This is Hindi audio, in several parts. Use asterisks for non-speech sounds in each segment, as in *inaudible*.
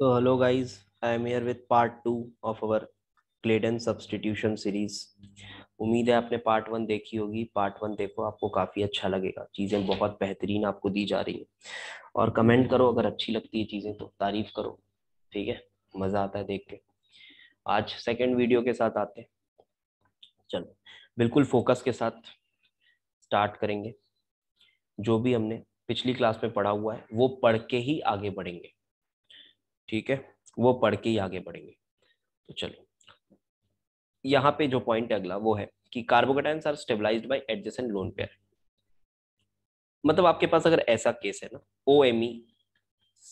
तो hello guys, I am here with part two of our क्लेडन सब्सटीट्यूशन सीरीज़ उम्मीद है आपने पार्ट वन देखी होगी पार्ट वन देखो आपको काफी अच्छा लगेगा चीजें बहुत बेहतरीन आपको दी जा रही है और कमेंट करो अगर अच्छी लगती है चीजें तो तारीफ करो ठीक है मजा आता है देख के आज सेकेंड वीडियो के साथ आते हैं चलो बिल्कुल फोकस के साथ स्टार्ट करेंगे जो भी हमने पिछली क्लास में पढ़ा हुआ है वो पढ़ के ही आगे बढ़ेंगे ठीक है वो पढ़ के ही आगे बढ़ेंगे तो चलो यहाँ पे जो पॉइंट अगला वो है कि carbocation are stabilize by adjacent lone pair मतलब आपके पास अगर ऐसा केस है ना O M E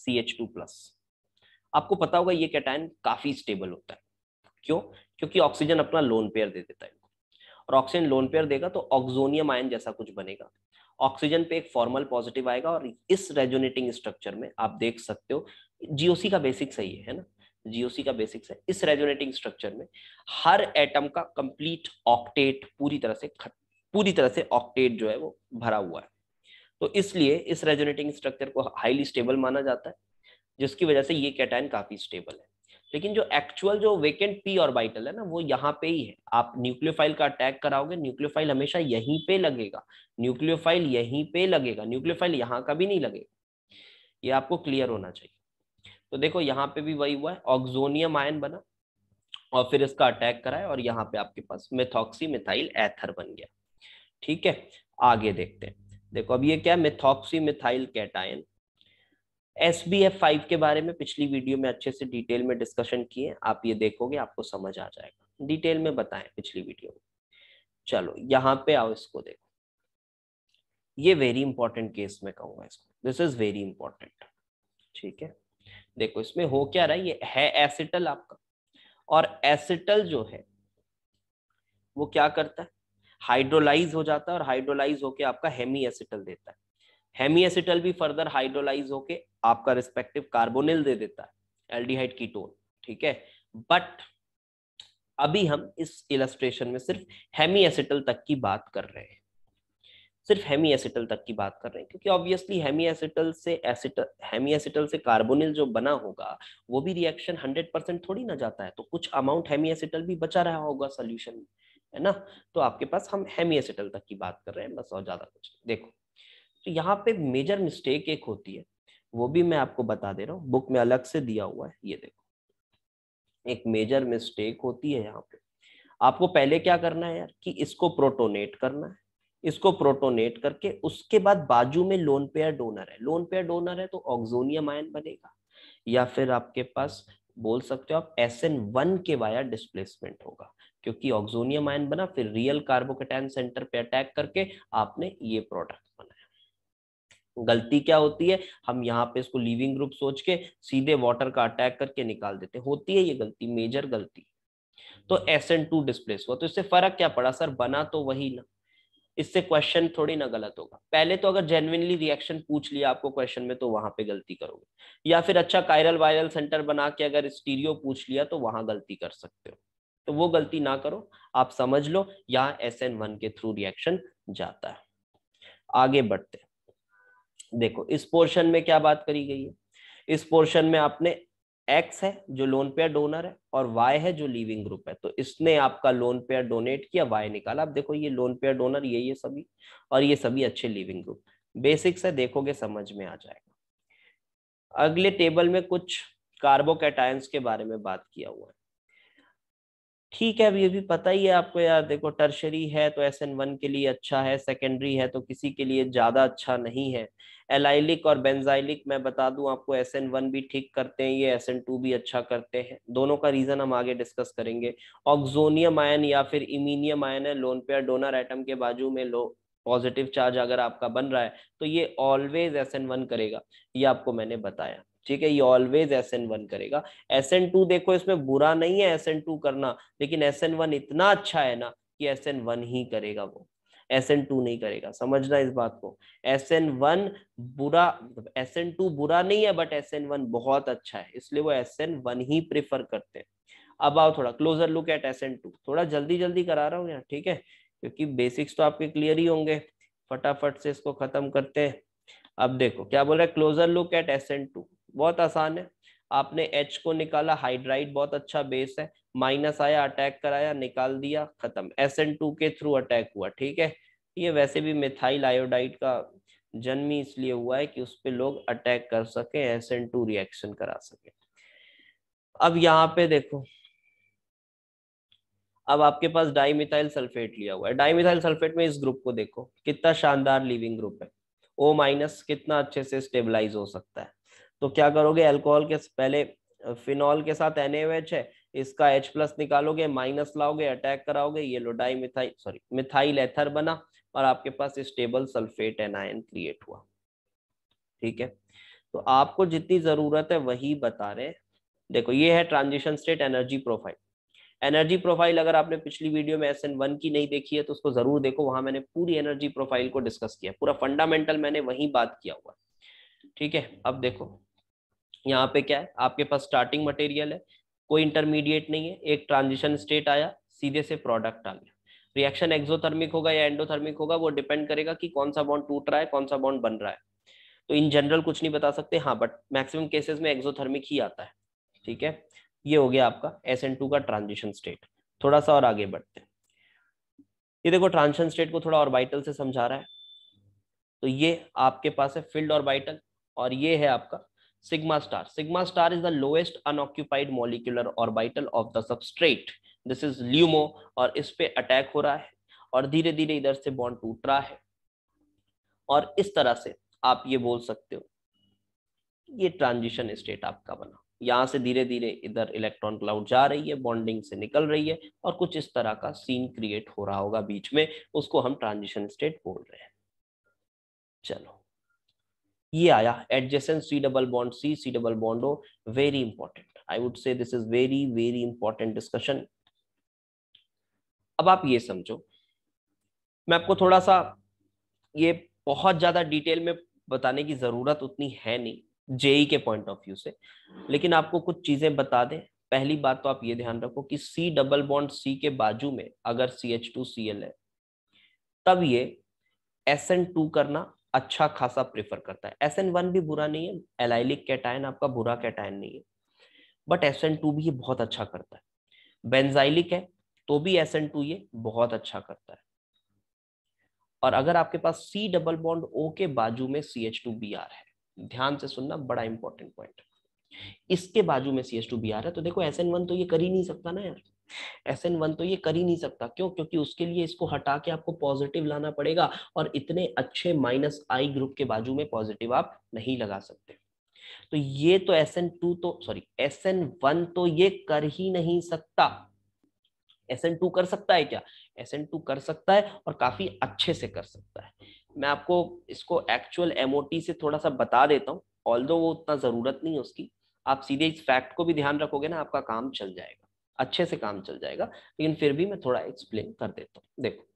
C H two plus आपको पता होगा ये कैटायन काफी स्टेबल होता है क्यों क्योंकि ऑक्सीजन अपना लोन पेयर दे देता है और ऑक्सीजन लोन पेयर देगा तो ऑक्सोनियम आयन जैसा कुछ बनेगा ऑक्सीजन पे एक फॉर्मल पॉजिटिव आएगा और इस रेजोनेटिंग स्ट्रक्चर में आप देख सकते हो जीओसी का बेसिक सही है, ना जीओसी का बेसिक है इस रेजोनेटिंग स्ट्रक्चर में हर एटम का कंप्लीट ऑक्टेट पूरी तरह से पूरी तरह से ऑक्टेट जो है वो भरा हुआ है तो इसलिए इस रेजोनेटिंग स्ट्रक्चर को हाईली स्टेबल माना जाता है जिसकी वजह से ये कैटाइन काफी स्टेबल है लेकिन जो एक्चुअल जो वेकेंट पी ऑर्बिटल है ना वो यहाँ पे ही है आप न्यूक्लियोफाइल का अटैक कराओगे न्यूक्लियोफाइल हमेशा यहीं पे लगेगा न्यूक्लियोफाइल यहीं पे लगेगा न्यूक्लियोफाइल यहाँ का भी नहीं लगेगा ये आपको क्लियर होना चाहिए तो देखो यहाँ पे भी वही हुआ है ऑक्जोनियम आयन बना और फिर इसका अटैक कराए और यहाँ पे आपके पास मेथॉक्सी मिथाइल एथर बन गया ठीक है आगे देखते हैं देखो अब ये क्या methoxy methyl cation S B F five के बारे में पिछली वीडियो में अच्छे से डिटेल में डिस्कशन किए आप ये देखोगे आपको समझ आ जाएगा डिटेल में बताएं पिछली वीडियो में चलो यहाँ पे आओ इसको देखो ये वेरी इंपॉर्टेंट केस में कहूंगा इसको दिस इज वेरी इंपॉर्टेंट ठीक है देखो इसमें हो क्या रहा है ये है एसिटल आपका और एसिटल जो है वो क्या करता है हाइड्रोलाइज हो जाता है और हाइड्रोलाइज होके आपका हेमी एसिटल देता है हेमी एसिटल भी फर्दर हाइड्रोलाइज होके आपका रिस्पेक्टिव कार्बोनिल दे देता है एल्डिहाइड कीटोन ठीक है बट अभी हम इस इलस्ट्रेशन में सिर्फ हेमी एसिटल तक की बात कर रहे हैं सिर्फ हेमी एसिटल तक की बात कर रहे हैं क्योंकि ऑब्वियसली हेमी एसिटल से एसिटल हेमी एसिटल से कार्बोनिल जो बना होगा वो भी रिएक्शन 100 परसेंट थोड़ी ना जाता है तो कुछ अमाउंट हेमी एसिटल भी बचा रहा होगा सोल्यूशन में है ना तो आपके पास हम हेमी एसिटल तक की बात कर रहे हैं बस और ज्यादा कुछ देखो तो यहाँ पे मेजर मिस्टेक एक होती है वो भी मैं आपको बता दे रहा हूँ बुक में अलग से दिया हुआ है ये देखो एक मेजर मिस्टेक होती है यहाँ पे आपको पहले क्या करना है यार कि इसको प्रोटोनेट करना है इसको प्रोटोनेट करके उसके बाद बाजू में लोन पेयर डोनर है लोन पेयर डोनर है तो ऑक्जोनियम आयन बनेगा या फिर आपके पास बोल सकते हो आप एस एन वन के वायर डिस्प्लेसमेंट होगा क्योंकि ऑक्जोनियम आयन बना फिर रियल कार्बोकेटाइन सेंटर पे अटैक करके आपने ये प्रोडक्ट बनाया गलती क्या होती है हम यहाँ पे इसको लिविंग ग्रुप सोच के सीधे वाटर का अटैक करके निकाल देते होती है ये गलती मेजर गलती तो एस एन टू डिस्प्लेस हुआ तो इससे फर्क क्या पड़ा सर बना तो वही ना इससे क्वेश्चन थोड़ी ना गलत होगा पहले तो अगर जेनविनली रिएक्शन पूछ लिया आपको क्वेश्चन में तो वहां पे गलती करोगे या फिर अच्छा कायरल वायरल सेंटर बना के अगर स्टीरियो पूछ लिया तो वहां गलती कर सकते हो तो वो गलती ना करो आप समझ लो यहाँ एस एन वन के थ्रू रिएक्शन जाता है आगे बढ़ते देखो इस पोर्शन में क्या बात करी गई है इस पोर्शन में आपने एक्स है जो लोन पेयर डोनर है और वाई है जो लिविंग ग्रुप है तो इसने आपका लोन पेयर डोनेट किया वाई निकाला आप देखो ये लोन पेयर डोनर ये ये सभी और ये सभी अच्छे लिविंग ग्रुप बेसिक्स है देखोगे समझ में आ जाएगा अगले टेबल में कुछ कार्बोकेटाइन के बारे में बात किया हुआ है ठीक है अब ये भी पता ही है आपको यार देखो टर्शरी है तो एस एन वन के लिए अच्छा है सेकेंडरी है तो किसी के लिए ज़्यादा अच्छा नहीं है एलाइलिक और बेंजाइलिक मैं बता दूं आपको एस एन वन भी ठीक करते हैं ये एस एन टू भी अच्छा करते हैं दोनों का रीज़न हम आगे डिस्कस करेंगे ऑक्जोनियम आयन या फिर इमीनियम आयन है लोन पेयर डोनर आइटम के बाजू में लो पॉजिटिव चार्ज अगर आपका बन रहा है तो ये ऑलवेज एस एन वन करेगा ये आपको मैंने बताया ठीक है ये ऑलवेज एस एन वन करेगा एस एन टू देखो इसमें बुरा नहीं है एस एन टू करना लेकिन एस एन वन इतना अच्छा है ना कि एस एन वन ही करेगा वो एस एन टू नहीं करेगा समझना इस बात को एस एन वन बुरा एस एन टू बुरा नहीं है बट एस एन वन बहुत अच्छा है इसलिए वो एस एन वन ही प्रिफर करते हैं अब आओ थोड़ा closer look at S N two थोड़ा जल्दी जल्दी करा रहा हूँ यहाँ ठीक है क्योंकि बेसिक्स तो आपके क्लियर ही होंगे फटाफट से इसको खत्म करते हैं अब देखो क्या बोल रहा है closer look at S N two बहुत आसान है आपने एच को निकाला हाइड्राइड बहुत अच्छा बेस है माइनस आया अटैक कराया निकाल दिया खत्म एस एन टू के थ्रू अटैक हुआ ठीक है ये वैसे भी मिथाइल आयोडाइड का जन्म ही इसलिए हुआ है कि उस पर लोग अटैक कर सके एस एन टू रिएक्शन करा सके अब यहाँ पे देखो अब आपके पास मिथाइल सल्फेट लिया हुआ है मिथाइल सल्फेट में इस ग्रुप को देखो कितना शानदार लिविंग ग्रुप है ओ माइनस कितना अच्छे से स्टेबलाइज हो सकता है तो क्या करोगे अल्कोहल के पहले फिनॉल के साथ एन है इसका H प्लस निकालोगे माइनस लाओगे अटैक कराओगे ये लोडाई मिथाई सॉरी मिथाइल एथर बना और आपके पास स्टेबल सल्फेट एनायन क्रिएट हुआ ठीक है तो आपको जितनी जरूरत है वही बता रहे देखो ये है transition state energy profile energy profile अगर आपने पिछली वीडियो में एस एन वन की नहीं देखी है तो उसको जरूर देखो वहां मैंने पूरी एनर्जी प्रोफाइल को डिस्कस किया पूरा फंडामेंटल मैंने वही बात किया हुआ ठीक है अब देखो यहाँ पे क्या है आपके पास स्टार्टिंग मटेरियल है कोई इंटरमीडिएट नहीं है एक ट्रांजिशन स्टेट आया सीधे से प्रोडक्ट आ गया रिएक्शन एक्सोथर्मिक होगा या एंडोथर्मिक होगा वो डिपेंड करेगा कि कौन सा बॉन्ड टूट रहा है कौन सा बॉन्ड बन रहा है तो इन जनरल कुछ नहीं बता सकते हाँ बट मैक्सिमम केसेस में एक्सोथर्मिक ही आता है ठीक है ये हो गया आपका एस एन टू का ट्रांजिशन स्टेट थोड़ा सा और आगे बढ़ते हैं ये देखो ट्रांजिशन स्टेट को थोड़ा ऑर्बिटल से समझा रहा है तो ये आपके पास है फील्ड ऑर्बिटल और ये है आपका sigma star sigma star is the lowest unoccupied molecular orbital of the substrate this is LUMO और इस पे अटैक हो रहा है और धीरे धीरे इधर से बॉन्ड टूट रहा है और इस तरह से आप ये बोल सकते हो ये ट्रांजिशन स्टेट आपका बना यहाँ से धीरे धीरे इधर इलेक्ट्रॉन क्लाउड जा रही है बॉन्डिंग से निकल रही है और कुछ इस तरह का सीन क्रिएट हो रहा होगा बीच में उसको हम ट्रांजिशन स्टेट बोल रहे हैं चलो ये आया adjacent C double bond C C double bond O very important I would say this is very very important discussion अब आप ये समझो मैं आपको थोड़ा सा ये बहुत ज्यादा डिटेल में बताने की जरूरत उतनी है नहीं जेई e के पॉइंट ऑफ व्यू से लेकिन आपको कुछ चीजें बता दें पहली बात तो आप ये ध्यान रखो कि सी डबल बॉन्ड सी के बाजू में अगर C H two C L है तब ये एस एन टू करना अच्छा खासा प्रेफर करता है एस एन वन भी बुरा नहीं है एलाइलिक कैटायन आपका बुरा कैटायन नहीं है बट एस एन टू भी ये बहुत अच्छा करता है बेंजाइलिक है तो भी एस एन टू ये बहुत अच्छा करता है और अगर आपके पास सी डबल बॉन्ड ओ के बाजू में C H two B R है ध्यान से सुनना बड़ा इंपॉर्टेंट पॉइंट इसके बाजू में C H two B R है तो देखो एस एन वन तो ये कर ही नहीं सकता ना यार एस एन वन तो ये कर ही नहीं सकता क्यों क्योंकि उसके लिए इसको हटा के आपको पॉजिटिव लाना पड़ेगा और इतने अच्छे माइनस आई ग्रुप के बाजू में पॉजिटिव आप नहीं लगा सकते तो ये तो एस एन टू तो सॉरी एस एन वन तो ये कर ही नहीं सकता एस एन टू कर सकता है क्या एस एन टू कर सकता है और काफी अच्छे से कर सकता है मैं आपको इसको एक्चुअल एमओटी से थोड़ा सा बता देता हूँ ऑल वो उतना जरूरत नहीं है उसकी आप सीधे इस फैक्ट को भी ध्यान रखोगे ना आपका काम चल जाएगा अच्छे से काम चल जाएगा लेकिन फिर भी मैं थोड़ा एक्सप्लेन कर देता हूँ देखो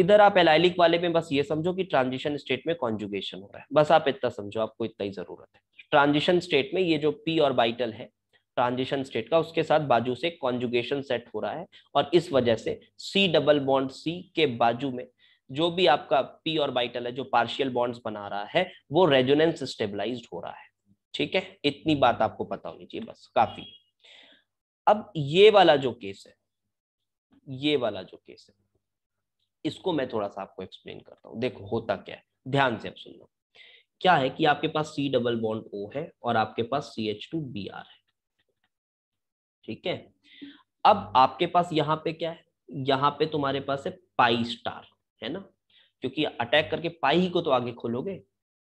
इधर आप एलाइलिक वाले में बस ये समझो कि ट्रांजिशन स्टेट में कॉन्जुगेशन हो रहा है बस आप इतना समझो आपको इतना ही जरूरत है ट्रांजिशन स्टेट में ये जो पी और बाइटल है ट्रांजिशन स्टेट का उसके साथ बाजू से कॉन्जुगेशन सेट हो रहा है और इस वजह से सी डबल बॉन्ड सी के बाजू में जो भी आपका पी और बाइटल है जो पार्शियल बॉन्ड्स बना रहा है वो रेजोनेंस स्टेबलाइज्ड हो रहा है ठीक है इतनी बात आपको पता होनी चाहिए बस काफी अब ये वाला जो केस है ये वाला जो केस है इसको मैं थोड़ा सा आपको एक्सप्लेन करता हूं देखो होता क्या है ध्यान से आप सुन लो क्या है कि आपके पास सी डबल बॉन्ड ओ है और आपके पास C H two B R है ठीक है अब आपके पास यहां पे क्या है यहां पे तुम्हारे पास है पाई स्टार है ना क्योंकि अटैक करके पाई को तो आगे खोलोगे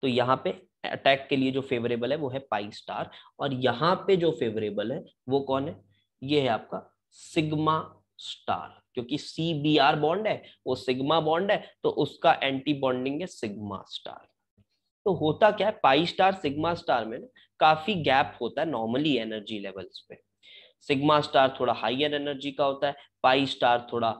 तो यहाँ पे अटैक के लिए जो फेवरेबल है वो है पाई स्टार और यहाँ पे जो फेवरेबल है वो कौन है ये है आपका सिग्मा स्टार क्योंकि सी बी आर बॉन्ड है वो सिग्मा बॉन्ड है तो उसका एंटी बॉन्डिंग है सिग्मा स्टार तो होता क्या है पाई स्टार सिग्मा स्टार में काफी गैप होता है नॉर्मली एनर्जी लेवल्स पे सिग्मा स्टार थोड़ा हाइयर एनर्जी का होता है पाई स्टार थोड़ा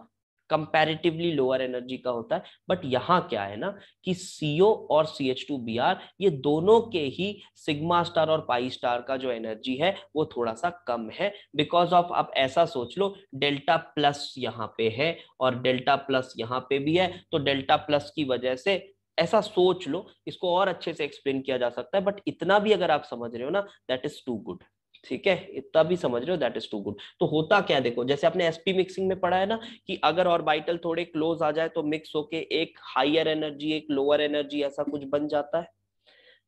कंपैरेटिवली लोअर एनर्जी का होता है बट यहाँ क्या है ना कि सीओ और C H two B R ये दोनों के ही सिग्मा स्टार और पाई स्टार का जो एनर्जी है वो थोड़ा सा कम है बिकॉज ऑफ आप ऐसा सोच लो डेल्टा प्लस यहाँ पे है और डेल्टा प्लस यहाँ पे भी है तो डेल्टा प्लस की वजह से ऐसा सोच लो इसको और अच्छे से एक्सप्लेन किया जा सकता है बट इतना भी अगर आप समझ रहे हो ना दैट इज टू गुड ठीक है इतना भी समझ रहे हो दैट इज टू गुड तो होता क्या देखो जैसे आपने एसपी मिक्सिंग में पढ़ा है ना कि अगर और बाइटल थोड़े क्लोज आ जाए तो मिक्स होके एक हायर एनर्जी एक लोअर एनर्जी ऐसा कुछ बन जाता है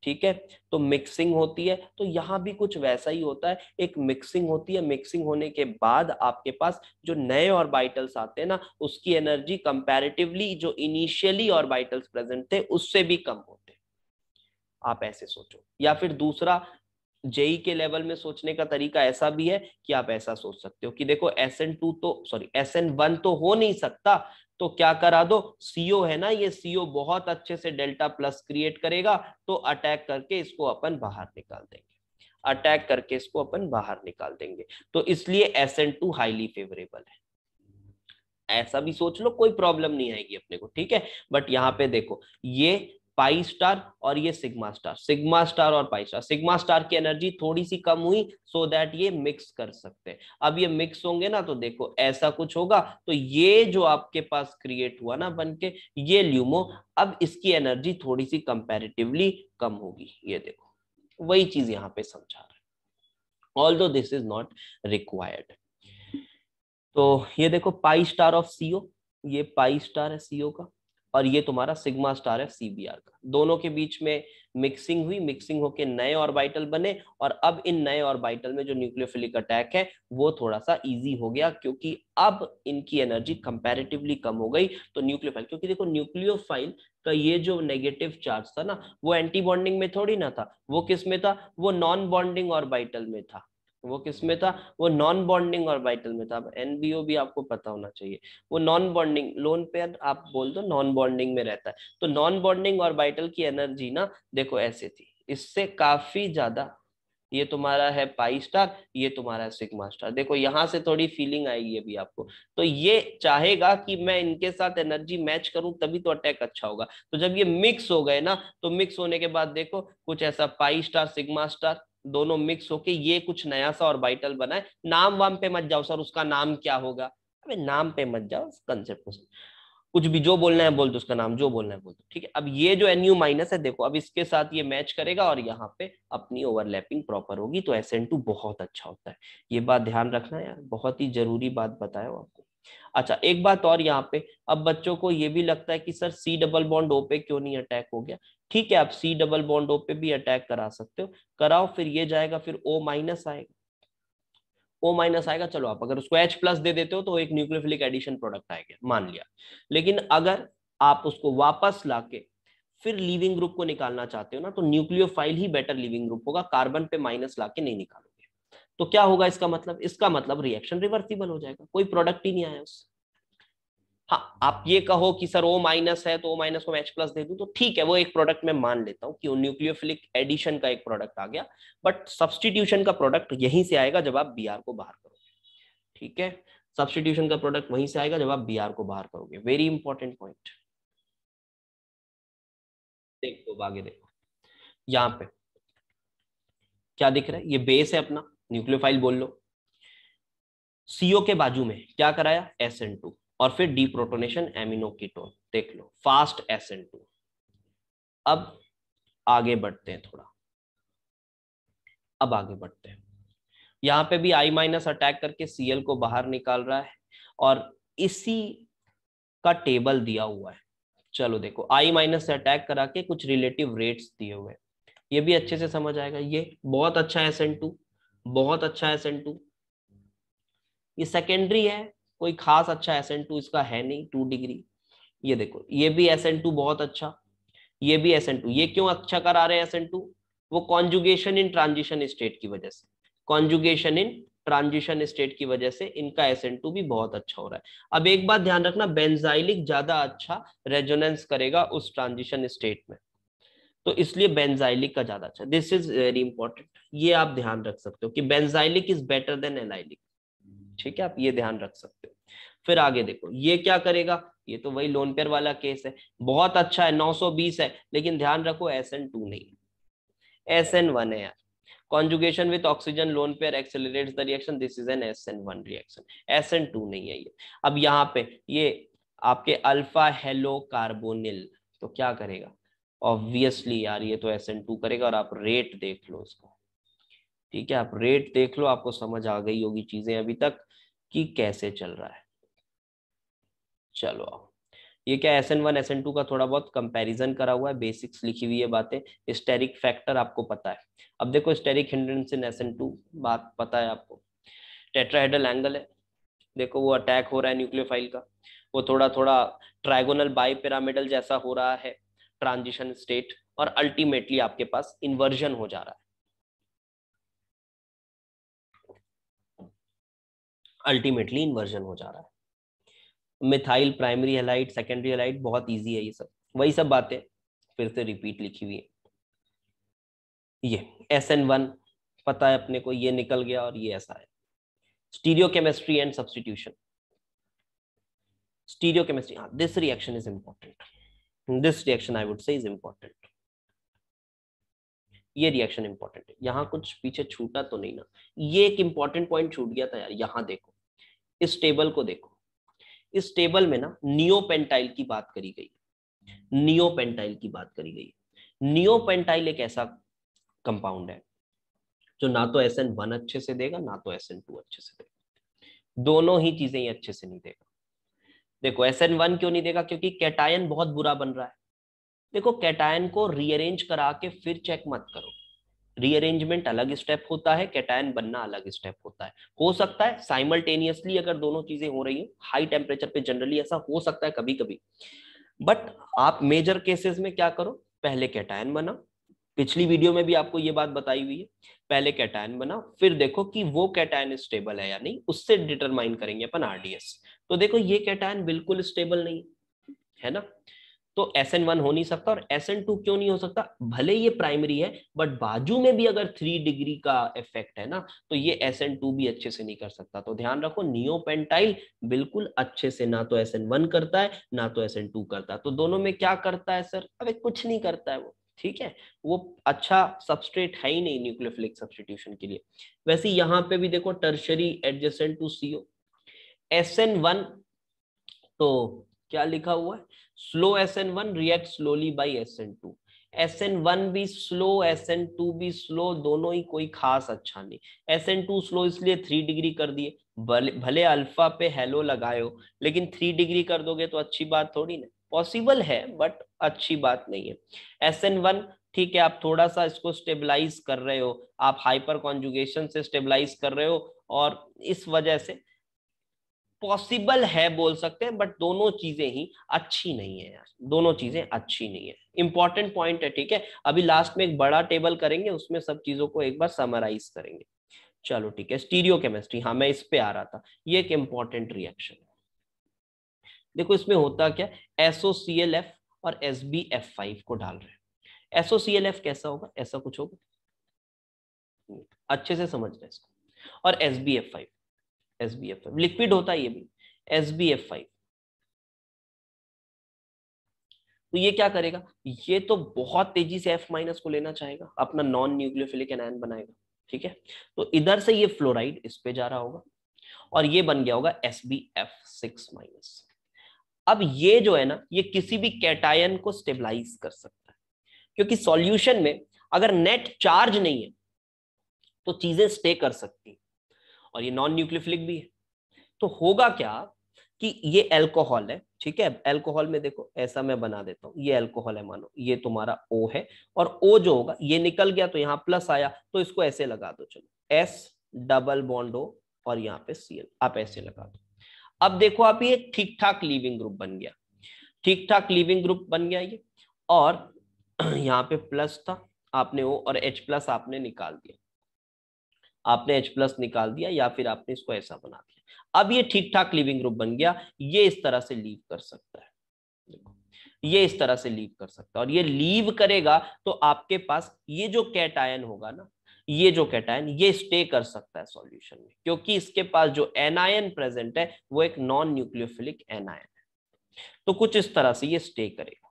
ठीक है तो मिक्सिंग होती है तो यहां भी कुछ वैसा ही होता है एक मिक्सिंग होती है मिक्सिंग होने के बाद आपके पास जो नए और बाइटल्स आते हैं ना उसकी एनर्जी कंपैरेटिवली जो इनिशियली और बाइटल्स प्रेजेंट थे उससे भी कम होते आप ऐसे सोचो या फिर दूसरा जेई e के लेवल में सोचने का तरीका ऐसा भी है कि आप ऐसा सोच सकते हो कि देखो एस एन टू तो सॉरी एस एन वन तो हो नहीं सकता तो क्या करा दो सीओ है ना ये सीओ बहुत अच्छे से डेल्टा प्लस क्रिएट करेगा तो अटैक करके इसको अपन बाहर निकाल देंगे अटैक करके इसको अपन बाहर निकाल देंगे तो इसलिए S N two highly favourable है ऐसा भी सोच लो कोई प्रॉब्लम नहीं आएगी अपने को ठीक है बट यहाँ पे देखो ये पाई स्टार और ये सिग्मा स्टार सिग्मा स्टार और पाई स्टार सिग्मा स्टार की एनर्जी थोड़ी सी कम हुई सो so दैट ये मिक्स कर सकते हैं अब ये मिक्स होंगे ना तो देखो ऐसा कुछ होगा तो ये जो आपके पास क्रिएट हुआ ना बन के ये ल्यूमो अब इसकी एनर्जी थोड़ी सी कंपेरेटिवली कम होगी ये देखो वही चीज यहाँ पे समझा रहा है all this is not required तो ये देखो पाई स्टार ऑफ सीओ ये पाई स्टार है सीओ का और ये तुम्हारा सिग्मा स्टार है सीबीआर का दोनों के बीच में मिक्सिंग हुई मिक्सिंग होके नए ऑर्बिटल बने और अब इन नए ऑर्बिटल में जो न्यूक्लियोफिलिक अटैक है वो थोड़ा सा इजी हो गया क्योंकि अब इनकी एनर्जी कंपैरेटिवली कम हो गई तो न्यूक्लियोफाइल क्योंकि देखो न्यूक्लियोफाइल का ये जो नेगेटिव चार्ज था ना वो एंटी बॉन्डिंग में थोड़ी ना था वो किस में था वो नॉन बॉन्डिंग ऑर्बिटल में था वो किस में था वो नॉन बॉन्डिंग और वाइटल में था एनबीओ भी आपको पता होना चाहिए वो नॉन बॉन्डिंग लोन पे आप बोल दो नॉन बॉन्डिंग में रहता है तो नॉन बॉन्डिंग और वाइटल की एनर्जी ना देखो ऐसे थी इससे काफी ज्यादा ये तुम्हारा है पाई स्टार ये तुम्हारा है सिग्मा स्टार देखो यहां से थोड़ी फीलिंग आएगी अभी आपको तो ये चाहेगा कि मैं इनके साथ एनर्जी मैच करूं तभी तो अटैक अच्छा होगा तो जब ये मिक्स हो गए ना तो मिक्स होने के बाद देखो कुछ ऐसा पाई स्टार सिग्मा स्टार दोनों मिक्स होके ये कुछ नया सा और वाइटल बनाए नाम वाम पे मत जाओ सर उसका नाम क्या होगा अबे नाम पे मत जाओ कंसेप्ट को कुछ भी जो बोलना है बोल दो उसका नाम जो बोलना है बोल दो ठीक है अब ये जो एन यू माइनस है देखो अब इसके साथ ये मैच करेगा और यहाँ पे अपनी ओवरलैपिंग प्रॉपर होगी तो एस एन टू बहुत अच्छा होता है ये बात ध्यान रखना यार बहुत ही जरूरी बात बताया आपको अच्छा एक बात और यहाँ पे अब बच्चों को ये भी लगता है कि sir C double bond O पे क्यों नहीं अटैक हो गया ठीक है आप सी डबल बॉन्ड ओ पे भी अटैक करा सकते हो कराओ फिर ये जाएगा फिर ओ माइनस आएगा ओ माइनस आएगा चलो आप अगर उसको एच प्लस दे देते हो तो एक न्यूक्लियोफिलिक एडिशन प्रोडक्ट आएगा मान लिया लेकिन अगर आप उसको वापस लाके फिर लिविंग ग्रुप को निकालना चाहते हो ना तो न्यूक्लियोफाइल ही बेटर लिविंग ग्रुप होगा कार्बन पे माइनस लाके नहीं निकालोगे तो क्या होगा इसका मतलब इसका मतलब रिएक्शन रिवर्सिबल हो जाएगा कोई प्रोडक्ट ही नहीं आया उससे हाँ आप ये कहो कि सर ओ माइनस है तो ओ माइनस को मैं एच प्लस दे दू तो ठीक है वो एक प्रोडक्ट में मान लेता हूं कि वो न्यूक्लियोफिलिक एडिशन का एक प्रोडक्ट आ गया बट सब्सटीट्यूशन का प्रोडक्ट यहीं से आएगा जब आप बी को बाहर करोगे ठीक है सब्सटीट्यूशन का प्रोडक्ट वहीं से आएगा जब आप बी को बाहर करोगे वेरी इंपॉर्टेंट पॉइंट देखो आगे देखो यहाँ पे क्या दिख रहा है ये बेस है अपना न्यूक्लियोफाइल बोल लो सीओ के बाजू में क्या कराया एस एन टू और फिर डीप्रोटोनेशन एमिनो कीटोन देख लो फास्ट एस एन टू अब आगे बढ़ते हैं थोड़ा अब आगे बढ़ते हैं यहां पे भी आई माइनस अटैक करके सीएल को बाहर निकाल रहा है और इसी का टेबल दिया हुआ है चलो देखो आई माइनस से अटैक करा के कुछ रिलेटिव रेट्स दिए हुए ये भी अच्छे से समझ आएगा ये बहुत अच्छा एस एन टू बहुत अच्छा एस एन टू ये सेकेंडरी है कोई खास अच्छा एस टू इसका है नहीं टू डिग्री ये देखो ये भी एस टू बहुत अच्छा ये भी एस टू ये क्यों अच्छा करा रहे हैं एस टू वो कॉन्जुगेशन इन ट्रांजिशन स्टेट की वजह से कॉन्जुगेशन इन ट्रांजिशन स्टेट की वजह से इनका एस टू भी बहुत अच्छा हो रहा है अब एक बात ध्यान रखना बेंजाइलिक ज्यादा अच्छा रेजोनेंस करेगा उस ट्रांजिशन स्टेट में तो इसलिए बेंजाइलिक का ज्यादा अच्छा दिस इज वेरी इंपॉर्टेंट ये आप ध्यान रख सकते हो कि benzylic is better than allylic ठीक है आप ये ध्यान रख सकते हो फिर आगे देखो ये क्या करेगा ये तो वही लोन पेयर वाला केस है बहुत अच्छा है 920 है लेकिन ध्यान रखो एस एन टू नहीं एस एन वन है यार pair accelerate the reaction this is an S N one reaction S N two नहीं है ये अब यहाँ पे ये आपके अल्फा हेलो कार्बोनिल तो क्या करेगा ऑब्वियसली यार ये तो टू करेगा और आप रेट देख लो उसको ठीक है आप रेट देख लो आपको समझ आ गई होगी चीजें अभी तक कि कैसे चल रहा है चलो ये क्या S N one S N two का थोड़ा बहुत कंपैरिजन करा हुआ है बेसिक्स लिखी हुई है बातें स्टेरिक फैक्टर आपको पता है अब देखो steric hindrance in S N two बात पता है आपको टेट्राहेड्रल एंगल है देखो वो अटैक हो रहा है न्यूक्लियोफाइल का वो थोड़ा थोड़ा ट्राइगोनल बाई पिरामिडल जैसा हो रहा है ट्रांजिशन स्टेट और अल्टीमेटली आपके पास इन्वर्जन हो जा रहा है अल्टीमेटली इन्वर्जन हो जा रहा है methyl primary halide secondary halide बहुत ईजी है ये सब वही सब बातें फिर से रिपीट लिखी हुई है ये एस एन वन पता है अपने को ये निकल गया और ये ऐसा है stereochemistry and substitution stereochemistry हाँ this reaction is important this reaction I would say is important ये रिएक्शन इंपॉर्टेंट है यहां कुछ पीछे छूटा तो नहीं ना ये एक इंपॉर्टेंट पॉइंट छूट गया था यार यहां देखो इस टेबल को देखो इस टेबल में ना नियोपेंटाइल की बात करी गई नियोपेंटाइल की बात करी गई नियोपेंटाइल एक ऐसा कंपाउंड है जो ना तो एस एन वन अच्छे से देगा ना तो एस एन टू अच्छे से देगा दोनों ही चीजें ही अच्छे से नहीं देगा देखो एस एन वन क्यों नहीं देगा क्योंकि कैटायन बहुत बुरा बन रहा है देखो कैटायन को रीअरेंज करा के फिर चेक मत करो रीअरेंजमेंट अलग स्टेप होता है कैटायन बनना अलग स्टेप होता है हो सकता है साइमल्टेनियसली अगर दोनों चीजें हो रही हो हाई टेम्परेचर पे जनरली ऐसा हो सकता है कभी कभी बट आप मेजर केसेस में क्या करो पहले कैटायन बना पिछली वीडियो में भी आपको ये बात बताई हुई है पहले कैटायन बना फिर देखो कि वो कैटायन स्टेबल है या नहीं उससे डिटरमाइन करेंगे अपन आरडीएस तो देखो ये कैटायन बिल्कुल स्टेबल नहीं है ना तो एस एन वन हो नहीं सकता और एस एन टू क्यों नहीं हो सकता भले ये प्राइमरी है बट बाजू में भी अगर थ्री डिग्री का इफेक्ट है ना तो ये एस एन टू भी अच्छे से नहीं कर सकता तो ध्यान रखो नियोपेंटाइल बिल्कुल अच्छे से ना तो एस एन वन करता है ना तो एस एन टू करता है तो दोनों में क्या करता है सर अबे कुछ नहीं करता है वो ठीक है वो अच्छा सबस्ट्रेट है ही नहीं न्यूक्लियोफिलिक सब्सटीट्यूशन के लिए वैसे यहाँ पे भी देखो tertiary adjacent to CO S N one तो क्या लिखा हुआ है slow sn1 reacts slowly by sn2 SN1 भी स्लो SN2 भी स्लो दोनों ही कोई खास अच्छा नहीं SN2 स्लो इसलिए थ्री डिग्री कर दिए भले भले अल्फा पे हेलो लगायो लेकिन थ्री डिग्री कर दोगे तो अच्छी बात थोड़ी ना पॉसिबल है बट अच्छी बात नहीं है SN1 ठीक है आप थोड़ा सा इसको स्टेबलाइज कर रहे हो आप हाइपर कॉन्जुगेशन से स्टेबलाइज कर रहे हो और इस वजह से पॉसिबल है बोल सकते हैं बट दोनों चीजें ही अच्छी नहीं है यार दोनों चीजें अच्छी नहीं है इंपॉर्टेंट पॉइंट है ठीक है अभी लास्ट में एक बड़ा टेबल करेंगे उसमें सब चीजों को एक बार समराइज करेंगे चलो ठीक है स्टीरियो केमिस्ट्री हाँ मैं इस पे आ रहा था ये एक इंपॉर्टेंट रिएक्शन है देखो इसमें होता क्या एसओ सी एल एफ और एस बी एफ फाइव को डाल रहे हैं एसओ सी एल एफ कैसा होगा ऐसा कुछ होगा अच्छे से समझ रहे इसको और S B F five S B F five liquid होता है ये भी एस बी एफ फाइव तो ये क्या करेगा ये तो बहुत तेजी से एफ माइनस को लेना चाहेगा अपना नॉन न्यूक्लियोफिलिक एनायन बनाएगा ठीक है तो इधर से ये फ्लोराइड इस पे जा रहा होगा और ये बन गया होगा S B F six minus अब ये जो है ना ये किसी भी कैटायन को स्टेबलाइज कर सकता है क्योंकि सॉल्यूशन में अगर नेट चार्ज नहीं है तो चीजें स्टे कर सकती और ये नॉन न्यूक्लियोफिलिक भी है तो होगा क्या कि ये एल्कोहल है ठीक है एल्कोहल में देखो ऐसा मैं बना देता हूँ ये एल्कोहल है मानो ये तुम्हारा ओ है और ओ जो होगा ये निकल गया तो यहाँ प्लस आया तो इसको ऐसे लगा दो चलो एस डबल बॉन्डो और यहाँ पे सी एल आप ऐसे लगा दो अब देखो आप ये ठीक ठाक लिविंग ग्रुप बन गया ठीक ठाक लिविंग ग्रुप बन गया ये और *clears throat* यहाँ पे प्लस था आपने ओ और एच प्लस आपने निकाल दिया आपने एच प्लस निकाल दिया या फिर आपने इसको ऐसा बना दिया अब ये ठीक ठाक लिविंग ग्रुप बन गया ये इस तरह से लीव कर सकता है देखो ये इस तरह से लीव कर सकता है और ये लीव करेगा तो आपके पास ये जो कैटायन होगा ना ये जो कैटायन ये स्टे कर सकता है सॉल्यूशन में क्योंकि इसके पास जो एनायन प्रेजेंट है वो एक नॉन न्यूक्लियोफिलिक एनायन है तो कुछ इस तरह से ये स्टे करेगा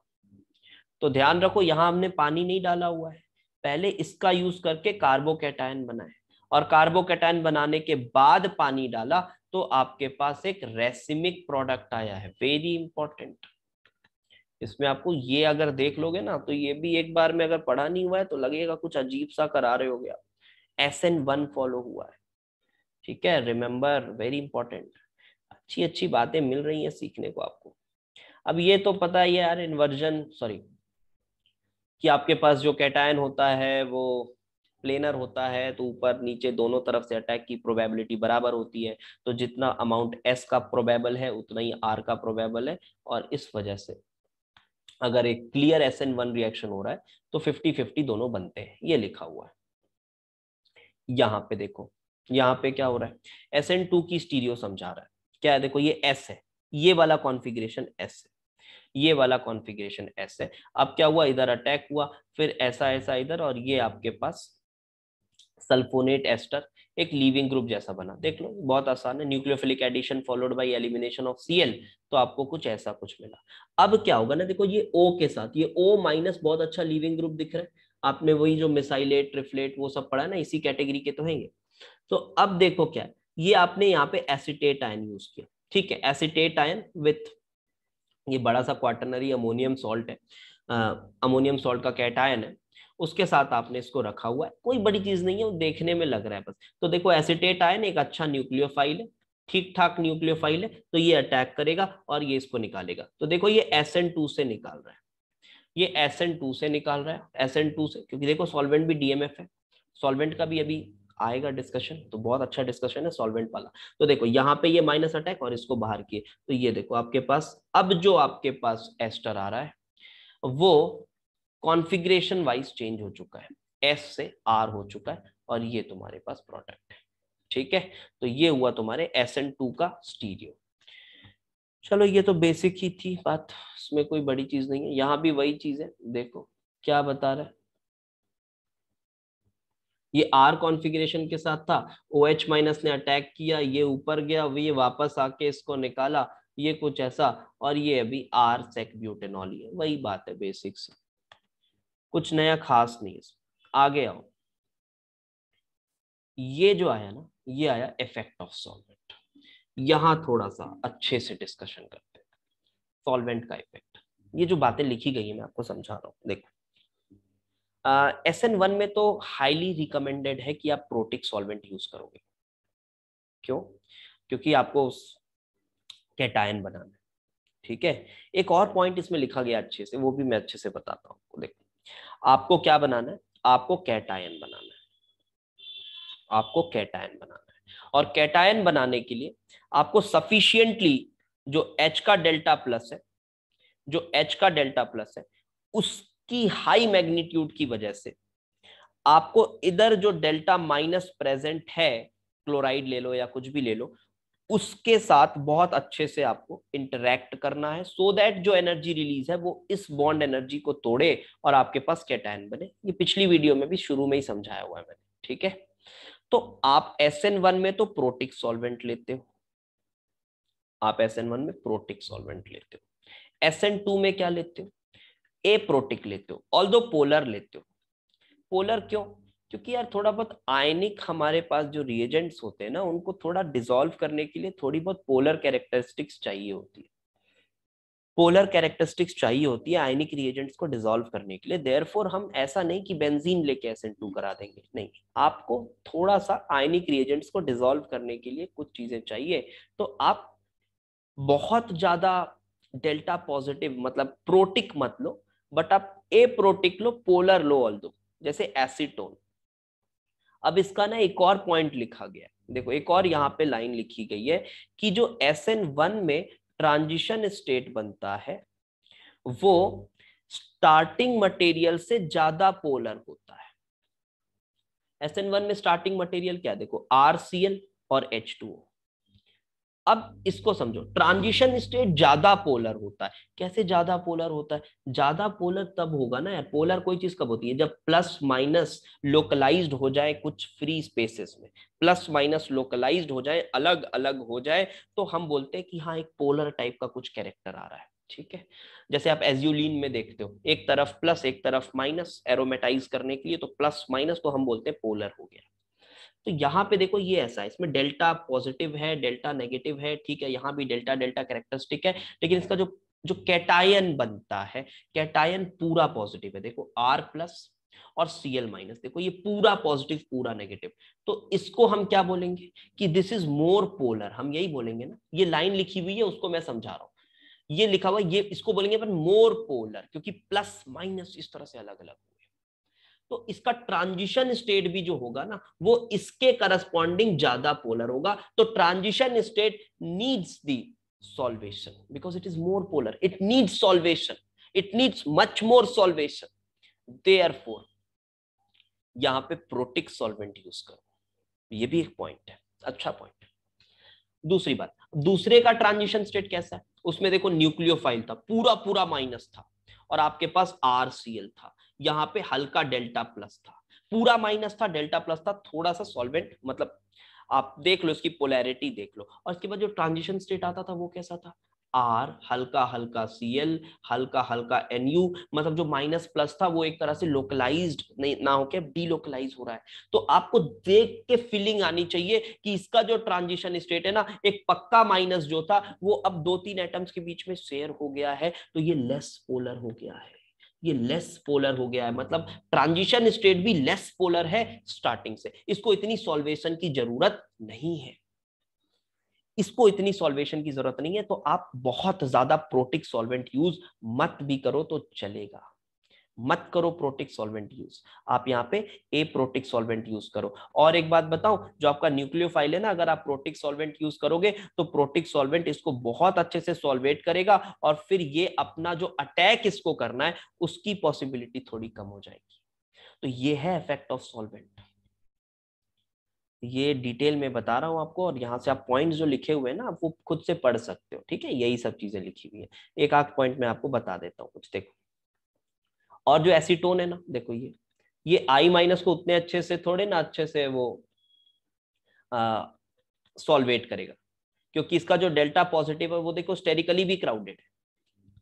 तो ध्यान रखो यहां हमने पानी नहीं डाला हुआ है पहले इसका यूज करके कार्बो कैटायन है और कार्बोकेटाइन बनाने के बाद पानी डाला तो आपके पास एक रेसिमिक प्रोडक्ट आया है वेरी इंपॉर्टेंट इसमें आपको ये अगर देख लोगे ना तो ये भी एक बार में अगर पढ़ा नहीं हुआ है तो लगेगा कुछ अजीब सा करा रहे हो गया एस एन वन फॉलो हुआ है ठीक है रिमेम्बर वेरी इंपॉर्टेंट अच्छी अच्छी बातें मिल रही हैं सीखने को आपको अब ये तो पता ही है यार इन्वर्जन सॉरी कि आपके पास जो कैटायन होता है वो प्लेनर होता है तो ऊपर नीचे दोनों तरफ से अटैक की प्रोबेबिलिटी बराबर होती है तो जितना अमाउंट एस का प्रोबेबल है उतना ही आर का प्रोबेबल है और इस वजह से अगर एक clear S N one reaction हो रहा है तो फिफ्टी फिफ्टी दोनों बनते हैं ये लिखा हुआ है यहाँ पे देखो यहाँ पे क्या हो रहा है एस एन टू की स्टीरियो समझा रहा है क्या है देखो ये एस है ये वाला कॉन्फिग्रेशन एस है ये वाला कॉन्फिग्रेशन एस है अब क्या हुआ इधर अटैक हुआ फिर ऐसा ऐसा इधर और ये आपके पास सल्फोनेट एस्टर एक लीविंग ग्रुप जैसा बना देख लो बहुत आसान है nucleophilic addition followed by elimination of CL तो आपको कुछ ऐसा कुछ मिला अब क्या होगा ना देखो ये ओ के साथ ये ओ माइनस बहुत अच्छा लीविंग ग्रुप दिख रहा है आपने वही जो मिसाइलेट ट्रिफलेट वो सब पढ़ा ना इसी कैटेगरी के तो हैंगे तो अब देखो क्या ये आपने यहाँ पे एसिटेट आयन यूज किया ठीक है एसिटेट आयन विथ ये बड़ा सा क्वार्टनरी अमोनियम सॉल्ट है अमोनियम सॉल्ट का कैटायन है उसके साथ आपने इसको रखा हुआ है कोई बड़ी चीज नहीं है वो देखने में लग रहा है बस तो देखो एसिटेट ना एक अच्छा न्यूक्लियोफाइल है ठीक ठाक न्यूक्लियोफाइल है तो ये अटैक करेगा और ये इसको निकालेगा तो देखो ये एस से निकाल रहा है ये एस से निकाल रहा है एस से क्योंकि देखो सॉल्वेंट भी डीएमएफ है सॉल्वेंट का भी अभी आएगा डिस्कशन तो बहुत अच्छा डिस्कशन है सॉल्वेंट वाला तो देखो यहाँ पे ये माइनस अटैक और इसको बाहर किए तो ये देखो आपके पास अब जो आपके पास एस्टर आ रहा है वो कॉन्फिग्रेशन वाइज चेंज हो चुका है एस से आर हो चुका है और ये तुम्हारे पास प्रोडक्ट है ठीक है तो ये हुआ तुम्हारे एस एन टू का स्टीरियो चलो ये तो बेसिक ही थी बात इसमें कोई बड़ी चीज नहीं है यहां भी वही चीज है देखो क्या बता रहा है ये आर कॉन्फ़िगरेशन के साथ था ओ एच माइनस ने अटैक किया ये ऊपर गया ये वापस आके इसको निकाला ये कुछ ऐसा और ये अभी आर सेक ब्यूटेनॉल है वही बात है बेसिक से कुछ नया खास नहीं है आगे आओ ये जो आया ना ये आया इफेक्ट ऑफ सॉल्वेंट यहां थोड़ा सा अच्छे से डिस्कशन करते हैं सॉल्वेंट का इफेक्ट ये जो बातें लिखी गई है मैं आपको समझा रहा हूं देखो एस एन वन में तो हाईली रिकमेंडेड है कि आप प्रोटिक सॉल्वेंट यूज करोगे क्यों क्योंकि आपको कैटायन बनाना है ठीक है एक और पॉइंट इसमें लिखा गया अच्छे से वो भी मैं अच्छे से बताता हूँ आपको क्या बनाना है आपको कैटायन बनाना है आपको कैटायन बनाना है और कैटायन बनाने के लिए आपको सफिशियंटली जो एच का डेल्टा प्लस है जो एच का डेल्टा प्लस है उसकी हाई मैग्नीट्यूड की वजह से आपको इधर जो डेल्टा माइनस प्रेजेंट है क्लोराइड ले लो या कुछ भी ले लो उसके साथ बहुत अच्छे से आपको इंटरेक्ट करना है सो so दैट जो एनर्जी रिलीज है वो इस बॉन्ड एनर्जी को तोड़े और आपके पास कैटायन बने ये पिछली वीडियो में भी शुरू में ही समझाया हुआ है मैंने ठीक है तो आप एस एन वन में तो प्रोटिक सॉल्वेंट लेते हो आप एस एन वन में प्रोटिक सॉल्वेंट लेते हो एस एन टू में क्या लेते हो ए प्रोटिक लेते हो ऑल पोलर लेते हो पोलर क्यों क्योंकि यार थोड़ा बहुत आयनिक हमारे पास जो रिएजेंट्स होते हैं ना उनको थोड़ा डिजोल्व करने के लिए थोड़ी बहुत पोलर कैरेक्टरिस्टिक्स चाहिए होती है पोलर कैरेक्टरिस्टिक्स चाहिए होती है आयनिक रिएजेंट्स को डिजोल्व करने के लिए देयरफॉर हम ऐसा नहीं कि बेंजीन लेके एस टू करा देंगे नहीं आपको थोड़ा सा आयनिक रिएजेंट्स को डिजोल्व करने के लिए कुछ चीजें चाहिए तो आप बहुत ज्यादा डेल्टा पॉजिटिव मतलब प्रोटिक मत लो बट आप ए प्रोटिक लो पोलर लो ऑल दो जैसे एसिटोन अब इसका ना एक और पॉइंट लिखा गया है देखो एक और यहाँ पे लाइन लिखी गई है कि जो एस एन वन में ट्रांजिशन स्टेट बनता है वो स्टार्टिंग मटेरियल से ज्यादा पोलर होता है एस एन वन में स्टार्टिंग मटेरियल क्या देखो आर सी एल और एच टू ओ अब इसको समझो ट्रांजिशन स्टेट ज्यादा पोलर होता है कैसे ज्यादा पोलर होता है ज्यादा पोलर तब होगा ना यार पोलर कोई चीज कब होती है जब प्लस माइनस लोकलाइज्ड हो जाए कुछ फ्री स्पेसेस में प्लस माइनस लोकलाइज्ड हो जाए अलग अलग हो जाए तो हम बोलते हैं कि हाँ एक पोलर टाइप का कुछ कैरेक्टर आ रहा है ठीक है जैसे आप एज्यूलिन में देखते हो एक तरफ प्लस एक तरफ माइनस एरोमेटाइज करने के लिए तो प्लस माइनस तो हम बोलते हैं पोलर हो गया तो यहाँ पे देखो ये ऐसा है इसमें डेल्टा पॉजिटिव है डेल्टा नेगेटिव है ठीक है यहाँ भी डेल्टा डेल्टा कैरेक्टरिस्टिक है लेकिन इसका जो जो कैटायन बनता है कैटायन पूरा पॉजिटिव है देखो आर प्लस और सीएल माइनस देखो ये पूरा पॉजिटिव पूरा नेगेटिव तो इसको हम क्या बोलेंगे कि दिस इज मोर पोलर हम यही बोलेंगे ना ये लाइन लिखी हुई है उसको मैं समझा रहा हूं ये लिखा हुआ ये इसको बोलेंगे अपन मोर पोलर क्योंकि प्लस माइनस इस तरह से अलग अलग हो तो इसका ट्रांजिशन स्टेट भी जो होगा ना वो इसके करस्पॉन्डिंग ज्यादा पोलर होगा तो transition state needs the solvation because it is more polar it needs solvation it needs much more solvation therefore यहां पे प्रोटिक सॉल्वेंट यूज करो ये भी एक पॉइंट है अच्छा पॉइंट दूसरी बात दूसरे का ट्रांजिशन स्टेट कैसा है उसमें देखो न्यूक्लियोफाइल था पूरा पूरा माइनस था और आपके पास आरसीएल था यहाँ पे हल्का डेल्टा प्लस था पूरा माइनस था डेल्टा प्लस था थोड़ा सा सॉल्वेंट मतलब आप देख लो इसकी पोलैरिटी देख लो और इसके बाद जो ट्रांजिशन स्टेट आता था वो कैसा था आर हल्का हल्का सी एल हल्का हल्का एन यू मतलब जो माइनस प्लस था वो एक तरह से लोकलाइज नहीं ना होके डीलोकलाइज हो रहा है तो आपको देख के फीलिंग आनी चाहिए कि इसका जो ट्रांजिशन स्टेट है ना एक पक्का माइनस जो था वो अब दो तीन एटम्स के बीच में शेयर हो गया है तो ये लेस पोलर हो गया है ये लेस पोलर हो गया है मतलब ट्रांजिशन स्टेट भी लेस पोलर है स्टार्टिंग से इसको इतनी सॉल्वेशन की जरूरत नहीं है इसको इतनी सॉल्वेशन की जरूरत नहीं है तो आप बहुत ज्यादा प्रोटिक सॉल्वेंट यूज मत भी करो तो चलेगा मत करो प्रोटिक सॉल्वेंट यूज आप यहाँ पे ए प्रोटिक सॉल्वेंट यूज करो और एक बात बताऊं जो आपका न्यूक्लियोफाइल है ना अगर आप प्रोटिक सॉल्वेंट यूज करोगे तो प्रोटिक सॉल्वेंट इसको बहुत अच्छे से सॉल्वेट करेगा और फिर ये अपना जो अटैक इसको करना है उसकी पॉसिबिलिटी थोड़ी कम हो जाएगी तो ये है इफेक्ट ऑफ सॉल्वेंट ये डिटेल में बता रहा हूं आपको और यहाँ से आप पॉइंट्स जो लिखे हुए हैं ना आप वो खुद से पढ़ सकते हो ठीक है यही सब चीजें लिखी हुई है एक आध पॉइंट मैं आपको बता देता हूँ कुछ देखो और जो एसीटोन है ना देखो ये ये आई माइनस को उतने अच्छे से थोड़े ना अच्छे से वो सॉल्वेट करेगा क्योंकि इसका जो डेल्टा पॉजिटिव है वो देखो स्टेरिकली भी क्राउडेड है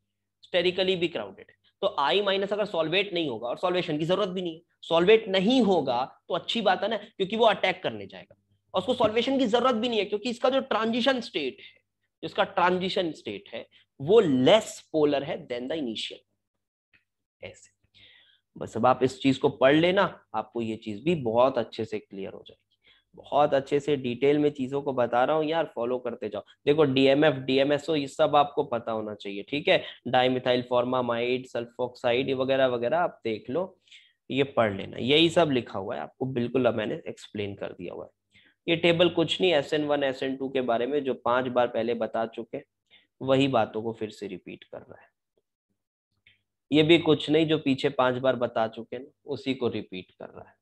स्टेरिकली भी क्राउडेड है तो आई माइनस अगर सॉल्वेट नहीं होगा और सॉल्वेशन की जरूरत भी नहीं है सॉल्वेट नहीं होगा तो अच्छी बात है ना क्योंकि वो अटैक करने जाएगा और उसको सॉल्वेशन की जरूरत भी नहीं है क्योंकि इसका जो ट्रांजिशन स्टेट है जिसका ट्रांजिशन स्टेट है वो लेस पोलर है देन द इनिशियल ऐसे बस अब आप इस चीज को पढ़ लेना आपको ये चीज भी बहुत अच्छे से क्लियर हो जाएगी बहुत अच्छे से डिटेल में चीजों को बता रहा हूँ यार फॉलो करते जाओ देखो डीएमएफ डीएमएसओ ये सब आपको पता होना चाहिए ठीक है डाइमिथाइल फॉर्मामाइड सल्फोक्साइड वगैरह वगैरह आप देख लो ये पढ़ लेना यही सब लिखा हुआ है आपको बिल्कुल अब मैंने एक्सप्लेन कर दिया हुआ है ये टेबल कुछ नहीं S N one S N two के बारे में जो पांच बार पहले बता चुके वही बातों को फिर से रिपीट कर रहा है ये भी कुछ नहीं जो पीछे पांच बार बता चुके हैं उसी को रिपीट कर रहा है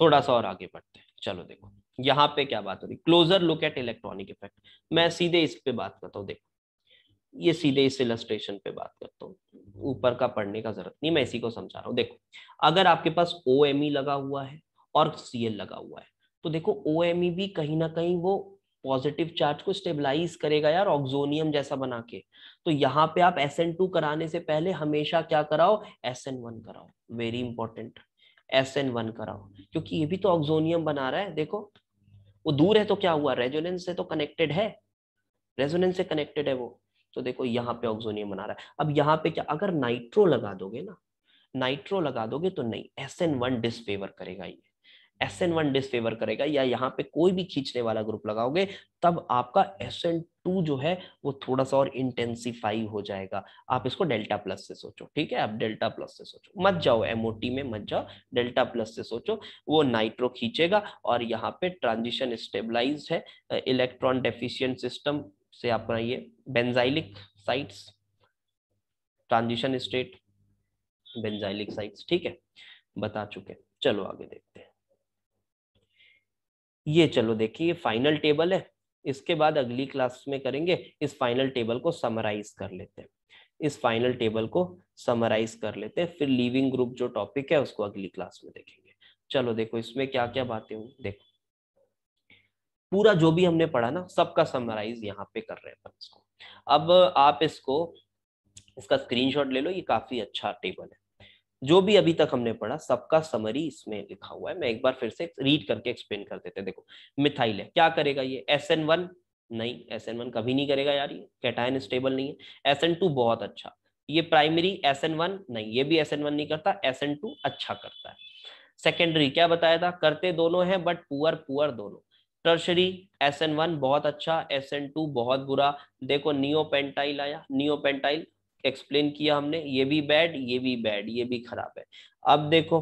थोड़ा सा और आगे बढ़ते हैं चलो देखो यहां पे क्या बात हो रही closer look at electronic effect मैं सीधे इस पे बात करता हूँ देखो ये सीधे इस इलस्ट्रेशन पे बात करता हूँ ऊपर का पढ़ने का जरूरत नहीं मैं इसी को समझा रहा हूँ देखो अगर आपके पास ओ e लगा हुआ है और सी लगा हुआ है तो देखो ओ e भी कहीं ना कहीं वो पॉजिटिव चार्ज को स्टेबलाइज करेगा यार ऑक्जोनियम जैसा बना के तो यहाँ पे आप एस कराने से पहले हमेशा क्या कराओ एस कराओ वेरी इंपॉर्टेंट एस कराओ क्योंकि ये भी तो ऑक्जोनियम बना रहा है देखो वो दूर है तो क्या हुआ रेजोनेंस से तो कनेक्टेड है रेजोनेंस से कनेक्टेड है वो तो देखो यहाँ पे ऑक्जोनियम बना रहा है अब यहाँ पे क्या अगर नाइट्रो लगा दोगे ना नाइट्रो लगा दोगे तो नहीं एस एन वन डिसफेवर करेगा ये एस एन वन डिसफेवर करेगा या यहाँ पे कोई भी खींचने वाला ग्रुप लगाओगे तब आपका एस एन टू जो है वो थोड़ा सा और इंटेंसिफाई हो जाएगा आप इसको डेल्टा प्लस से सोचो ठीक है आप डेल्टा प्लस से सोचो मत जाओ एमओटी में मत जाओ डेल्टा प्लस से सोचो वो नाइट्रो खींचेगा और यहाँ पे ट्रांजिशन स्टेबलाइज है इलेक्ट्रॉन डेफिशियंट सिस्टम से आप बनाइए benzylic sites transition state benzylic sites ठीक है बता चुके चलो आगे देखते हैं ये चलो देखिए फाइनल टेबल है इसके बाद अगली क्लास में करेंगे इस फाइनल टेबल को समराइज कर लेते हैं इस फाइनल टेबल को समराइज कर लेते हैं फिर लिविंग ग्रुप जो टॉपिक है उसको अगली क्लास में देखेंगे चलो देखो इसमें क्या क्या बातें हुई देखो पूरा जो भी हमने पढ़ा ना सबका समराइज यहाँ पे कर रहे हैं इसको अब आप इसको इसका स्क्रीनशॉट ले लो ये काफी अच्छा टेबल है जो भी अभी तक हमने पढ़ा सबका समरी इसमें लिखा हुआ है मैं एक बार फिर से रीड करके एक्सप्लेन कर देते देखो मिथाइल है क्या करेगा ये एस एन वन नहीं एस एन वन कभी नहीं करेगा यार ये कैटाइन स्टेबल नहीं है एस एन टू बहुत अच्छा ये प्राइमरी एस एन वन नहीं ये भी एस एन वन नहीं करता एस एन टू अच्छा करता है सेकेंडरी क्या बताया था करते दोनों हैं बट पुअर पुअर दोनों टर्शरी एस एन वन बहुत अच्छा एस एन टू बहुत बुरा देखो नियो पेंटाइल आया नियो पेंटाइल एक्सप्लेन किया हमने ये भी बैड ये भी बैड ये भी खराब है अब देखो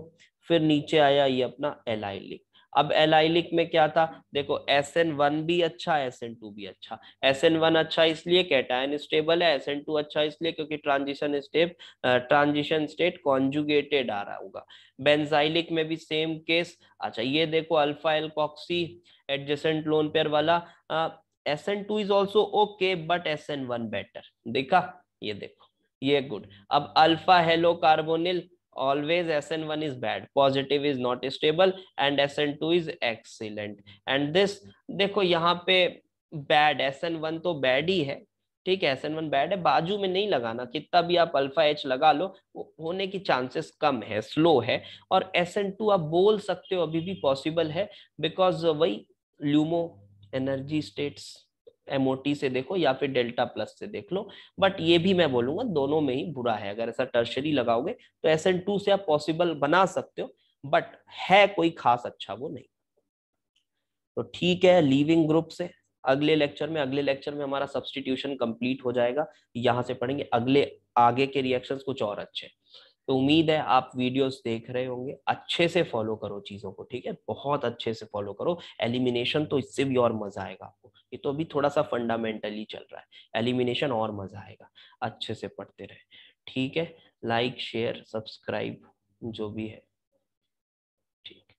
फिर नीचे आया ये अपना एलाइलिक अब एलाइलिक में क्या था देखो एस एन वन भी अच्छा एस एन टू भी अच्छा एस एन वन अच्छा इसलिए कैटाइन स्टेबल है एस एन टू अच्छा इसलिए क्योंकि transition step transition state conjugated आ रहा होगा बेंजाइलिक में भी सेम केस अच्छा ये देखो alpha alkoxy adjacent lone pair वाला S N two is also okay but S N one better देखा ये देखो ये गुड अब alpha halo carbonyl always S N one is bad positive is not stable and S N two is excellent and this देखो यहाँ पे बैड एस एन वन तो बैड ही है ठीक है एस एन वन बैड है बाजू में नहीं लगाना कितना भी आप अल्फा एच लगा लो होने की चांसेस कम है स्लो है और एस एन टू आप बोल सकते हो अभी भी पॉसिबल है बिकॉज वही ल्यूमो एनर्जी स्टेट्स एमओटी से देखो या फिर डेल्टा प्लस से देख लो बट ये भी मैं बोलूंगा दोनों में ही बुरा है अगर ऐसा टर्शरी लगाओगे तो एस एन टू से आप पॉसिबल बना सकते हो बट है कोई खास अच्छा वो नहीं तो ठीक है लीविंग ग्रुप से अगले लेक्चर में अगले लेक्चर में हमारा सब्सटीट्यूशन कंप्लीट हो जाएगा यहाँ से पढ़ेंगे अगले आगे के रिएक्शंस कुछ और अच्छे हैं तो उम्मीद है आप वीडियोस देख रहे होंगे अच्छे से फॉलो करो चीज़ों को ठीक है बहुत अच्छे से फॉलो करो एलिमिनेशन तो इससे भी और मज़ा आएगा आपको ये तो अभी थोड़ा सा फंडामेंटली चल रहा है एलिमिनेशन और मज़ा आएगा अच्छे से पढ़ते रहे ठीक है लाइक शेयर सब्सक्राइब जो भी है